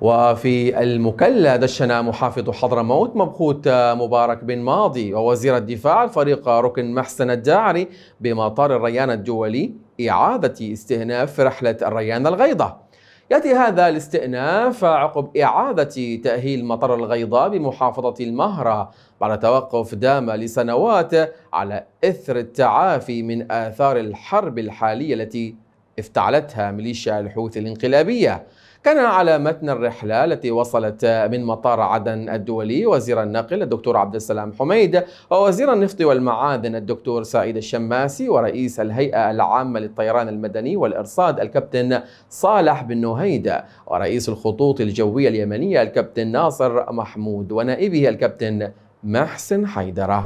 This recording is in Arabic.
وفي المكلا دشن محافظ حضرموت مبخوت مبارك بن ماضي ووزير الدفاع الفريق ركن محسن الداعري بمطار الريان الدولي إعادة استئناف رحلة الريان الغيضة يأتي هذا الاستئناف عقب إعادة تأهيل مطار الغيضة بمحافظة المهرة بعد توقف دام لسنوات على إثر التعافي من آثار الحرب الحالية التي افتعلتها ميليشيا الحوثي الانقلابية كان على متن الرحلة التي وصلت من مطار عدن الدولي وزير النقل الدكتور عبد السلام حميد ووزير النفط والمعادن الدكتور سعيد الشماسي ورئيس الهيئة العامة للطيران المدني والإرصاد الكابتن صالح بن نهيد ورئيس الخطوط الجوية اليمنية الكابتن ناصر محمود ونائبه الكابتن محسن حيدرة